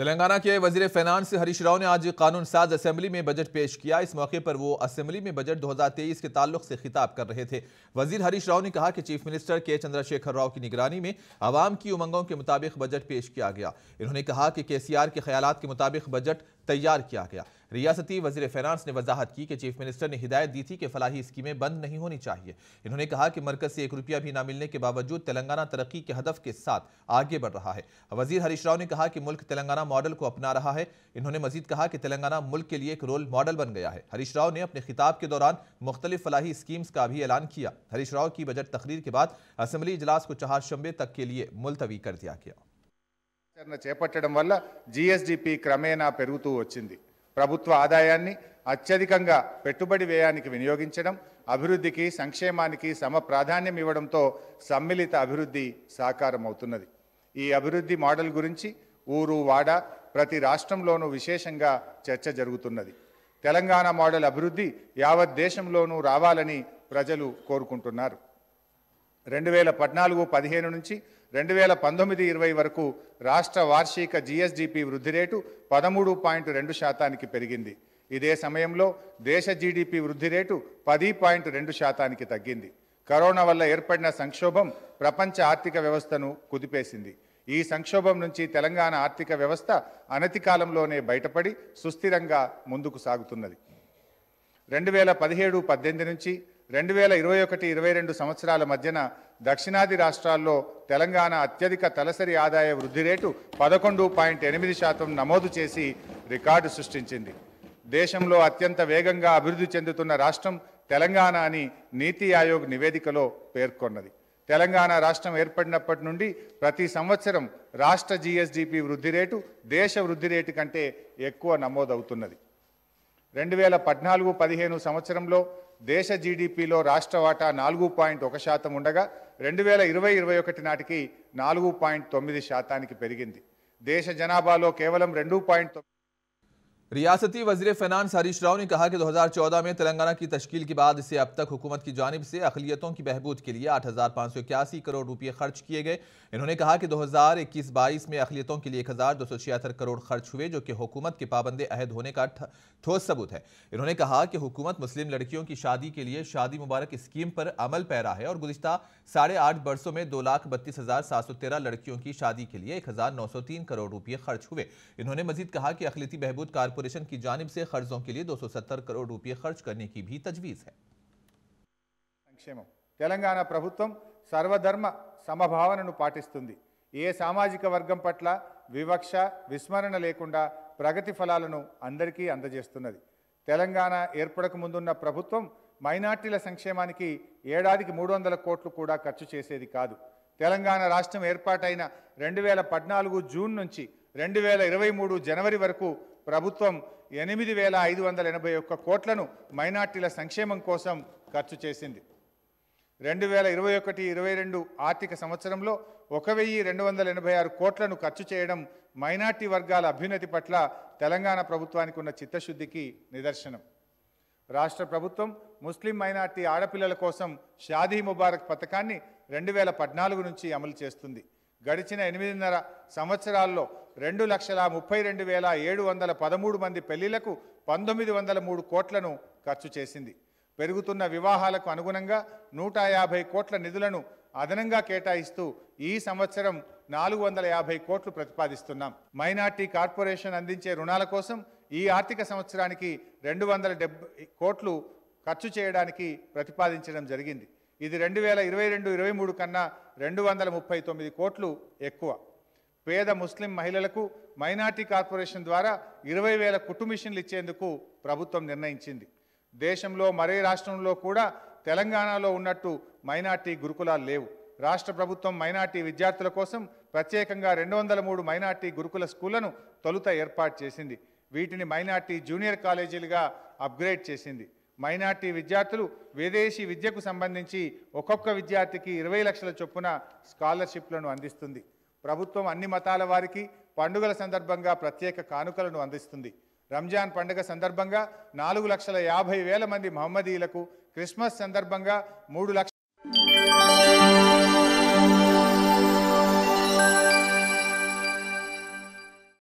तेलंगाना के वजीर फाइनांस हरीश राव ने आज कानून साज असेंबली में बजट पेश किया इस मौके पर वो असेंबली में बजट 2023 के ताल्लुक से खिताब कर रहे थे वजीर हरीश राव ने कहा कि चीफ मिनिस्टर के चंद्रशेखर राव की निगरानी में आवाम की उमंगों के मुताबिक बजट पेश किया गया इन्होंने कहा कि के सी आर के ख्याल के मुताबिक बजट तैयार किया गया रियासती वजी फाइनेंस ने वजाहत की कि चीफ मिनिस्टर ने हिदायत दी थी कि फलाही स्कीमें बंद नहीं होनी चाहिए इन्होंने कहा कि मरकज से एक रुपया भी ना मिलने के बावजूद तेलंगाना तरक्की के हदफ के साथ आगे बढ़ रहा है वजीर हरीश राव ने कहा कि मुल्क तेलंगाना मॉडल को अपना रहा है इन्होंने मजीद कहा कि तेलंगाना मुल्क के लिए एक रोल मॉडल बन गया है हरीश राव ने अपने खिताब के दौरान मुख्तलिफ फलाही स्कीम्स का भी ऐलान किया हरीश राव की बजट तकरीर के बाद असम्बली इजलास को चार शंबे तक के लिए मुलतवी कर दिया गया जीएसडीपी क्रमेणा జీఎస్డిపి క్రమేణా ప్రభుత్వ ఆదాయాన్ని అత్యధికంగా పెట్టుబడి వ్యయానికి వినియోగించడం అభివృద్ధికి సంక్షేమానికి సమ ప్రాధాన్యం ఇవ్వడంతో సమ్మిళిత అభివృద్ధి సాకారం అవుతున్నది ఈ అభివృద్ధి మోడల్ గురించి ఊరు వాడ ప్రతి రాష్ట్రంలోనూ విశేషంగా చర్చ జరుగుతున్నది తెలంగాణ మోడల్ అభివృద్ధి యావత్ దేశంలోనూ రావాలని ప్రజలు కోరుకుంటున్నారు రెండు వేల పద్నాలుగు పదిహేను నుంచి రెండు వేల పంతొమ్మిది ఇరవై వరకు రాష్ట్ర వార్షిక జీఎస్డిపి వృద్ధి రేటు పదమూడు పాయింట్ రెండు శాతానికి పెరిగింది ఇదే సమయంలో దేశ జీడిపి వృద్ధి రేటు పది పాయింట్ రెండు శాతానికి తగ్గింది కరోనా వల్ల ఏర్పడిన సంక్షోభం ప్రపంచ ఆర్థిక వ్యవస్థను కుదిపేసింది ఈ సంక్షోభం నుంచి తెలంగాణ ఆర్థిక వ్యవస్థ అనతి కాలంలోనే బయటపడి సుస్థిరంగా ముందుకు సాగుతున్నది రెండు వేల పదిహేడు పద్దెనిమిది నుంచి రెండు వేల ఇరవై ఒకటి ఇరవై రెండు సంవత్సరాల మధ్యన దక్షిణాది రాష్ట్రాల్లో తెలంగాణ అత్యధిక తలసరి ఆదాయ వృద్ధి రేటు పదకొండు పాయింట్ ఎనిమిది శాతం నమోదు చేసి రికార్డు సృష్టించింది దేశంలో అత్యంత వేగంగా అభివృద్ధి చెందుతున్న రాష్ట్రం తెలంగాణ అని నీతి ఆయోగ్ నివేదికలో పేర్కొన్నది తెలంగాణ రాష్ట్రం ఏర్పడినప్పటి నుండి ప్రతి సంవత్సరం రాష్ట్ర జిఎస్డిపి వృద్ధి రేటు దేశ వృద్ధి రేటు కంటే ఎక్కువ నమోదవుతున్నది రెండు వేల పద్నాలుగు పదిహేను సంవత్సరంలో దేశ జీడిపిలో రాష్ట్ర వాటా నాలుగు పాయింట్ ఒక శాతం ఉండగా రెండు వేల ఇరవై ఇరవై ఒకటి నాటికి నాలుగు పాయింట్ తొమ్మిది శాతానికి పెరిగింది దేశ జనాభాలో కేవలం రెండు పాయింట్ తొమ్మిది रियासती वजीर फाइनांस हरीश राव ने कहा कि 2014 में तेलंगाना की तश्ील के बाद से अब तक हुकूमत की जानब से अकलीतों की बहबूद के लिए आठ हज़ार पाँच सौ इक्यासी करोड़ रुपये खर्च किए गए इन्होंने कहा कि 2021-22 में अकलीतों के लिए एक हज़ार दो सौ छिहत्तर करोड़ खर्च हुए जो कि हुकूमत के पाबंद अहद होने का ठोस सबूत है इन्होंने कहा कि हुकूमत मुस्लिम लड़कियों की शादी के लिए शादी मुबारक स्कीम पर अमल पैरा है और गुजशत साढ़े आठ बरसों में दो लाख बत्तीस हज़ार सात सौ तेरह लड़कियों की शादी के लिए एक हज़ार नौ सौ तीन करोड़ रुपये खर्च हुए इन्होंने मजीद कहा कि अखिलती बहबूद कारपोर कॉरपोरेशन की जानब से कर्जों के लिए 270 करोड़ रुपये खर्च करने की भी तजवीज़ है సంక్షేమం తెలంగాణ ప్రభుత్వం సర్వధర్మ సమభావనను పాటిస్తుంది ఏ సామాజిక వర్గం పట్ల వివక్ష విస్మరణ లేకుండా ప్రగతి ఫలాలను అందరికీ అందజేస్తున్నది తెలంగాణ ఏర్పడక ముందున్న ప్రభుత్వం మైనార్టీల సంక్షేమానికి ఏడాదికి మూడు వందల కోట్లు కూడా ఖర్చు చేసేది కాదు తెలంగాణ రాష్ట్రం ఏర్పాటైన రెండు వేల పద్నాలుగు జూన్ నుంచి రెండు వేల ఇరవై మూడు జనవరి వరకు ప్రభుత్వం ఎనిమిది వేల ఐదు వందల ఎనభై ఒక్క కోట్లను మైనార్టీల సంక్షేమం కోసం ఖర్చు చేసింది రెండు వేల ఇరవై ఒకటి ఇరవై రెండు ఆర్థిక సంవత్సరంలో ఒక వెయ్యి రెండు వందల ఎనభై ఆరు కోట్లను ఖర్చు చేయడం మైనార్టీ వర్గాల అభ్యున్నతి పట్ల తెలంగాణ ప్రభుత్వానికి ఉన్న చిత్తశుద్ధికి నిదర్శనం రాష్ట్ర ప్రభుత్వం ముస్లిం మైనార్టీ ఆడపిల్లల కోసం షాదీ ముబారక్ పథకాన్ని రెండు వేల పద్నాలుగు నుంచి అమలు చేస్తుంది గడిచిన ఎనిమిదిన్నర సంవత్సరాల్లో రెండు లక్షల ముప్పై రెండు వేల ఏడు వందల పదమూడు మంది పెళ్లిలకు పంతొమ్మిది వందల మూడు కోట్లను ఖర్చు చేసింది పెరుగుతున్న వివాహాలకు అనుగుణంగా నూట యాభై కోట్ల నిధులను అదనంగా కేటాయిస్తూ ఈ సంవత్సరం నాలుగు వందల యాభై కోట్లు ప్రతిపాదిస్తున్నాం మైనార్టీ కార్పొరేషన్ అందించే రుణాల కోసం ఈ ఆర్థిక సంవత్సరానికి రెండు వందల కోట్లు ఖర్చు చేయడానికి ప్రతిపాదించడం జరిగింది ఇది రెండు వేల ఇరవై రెండు ఇరవై మూడు కన్నా రెండు వందల ముప్పై తొమ్మిది కోట్లు ఎక్కువ పేద ముస్లిం మహిళలకు మైనార్టీ కార్పొరేషన్ ద్వారా ఇరవై వేల కుటుంబిషన్లు ఇచ్చేందుకు ప్రభుత్వం నిర్ణయించింది దేశంలో మరే రాష్ట్రంలో కూడా తెలంగాణలో ఉన్నట్టు మైనార్టీ గురుకులాలు లేవు రాష్ట్ర ప్రభుత్వం మైనార్టీ విద్యార్థుల కోసం ప్రత్యేకంగా రెండు వందల మూడు మైనార్టీ గురుకుల స్కూళ్లను తొలుత ఏర్పాటు చేసింది వీటిని మైనార్టీ జూనియర్ కాలేజీలుగా అప్గ్రేడ్ చేసింది మైనార్టీ విద్యార్థులు విదేశీ విద్యకు సంబంధించి ఒక్కొక్క విద్యార్థికి ఇరవై లక్షల చొప్పున స్కాలర్షిప్లను అందిస్తుంది ప్రభుత్వం అన్ని మతాల వారికి పండుగల సందర్భంగా ప్రత్యేక కానుకలను అందిస్తుంది రంజాన్ పండుగ సందర్భంగా నాలుగు లక్షల యాభై వేల మంది మహమ్మదీయులకు క్రిస్మస్ సందర్భంగా మూడు లక్షల